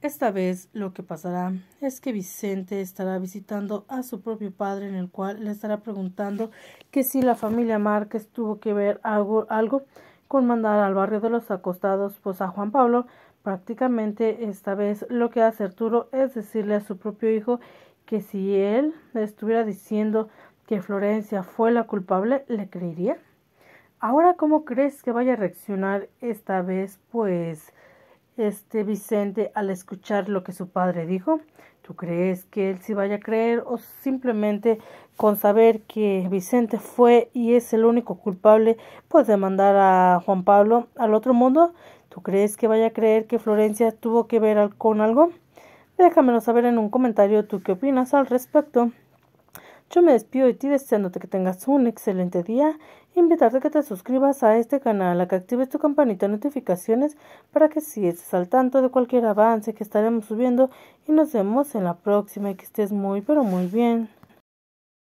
Esta vez lo que pasará es que Vicente estará visitando a su propio padre en el cual le estará preguntando que si la familia Márquez tuvo que ver algo, con mandar al barrio de los acostados pues a Juan Pablo. Prácticamente esta vez lo que hace Arturo es decirle a su propio hijo que si él estuviera diciendo que Florencia fue la culpable, le creería. Ahora, ¿cómo crees que vaya a reaccionar esta vez? Pues este Vicente al escuchar lo que su padre dijo? ¿Tú crees que él sí vaya a creer o simplemente con saber que Vicente fue y es el único culpable puede mandar a Juan Pablo al otro mundo? ¿Tú crees que vaya a creer que Florencia tuvo que ver con algo? Déjamelo saber en un comentario tú qué opinas al respecto. Yo me despido de ti deseándote que tengas un excelente día invitarte a que te suscribas a este canal, a que actives tu campanita de notificaciones para que si estés al tanto de cualquier avance que estaremos subiendo y nos vemos en la próxima y que estés muy pero muy bien.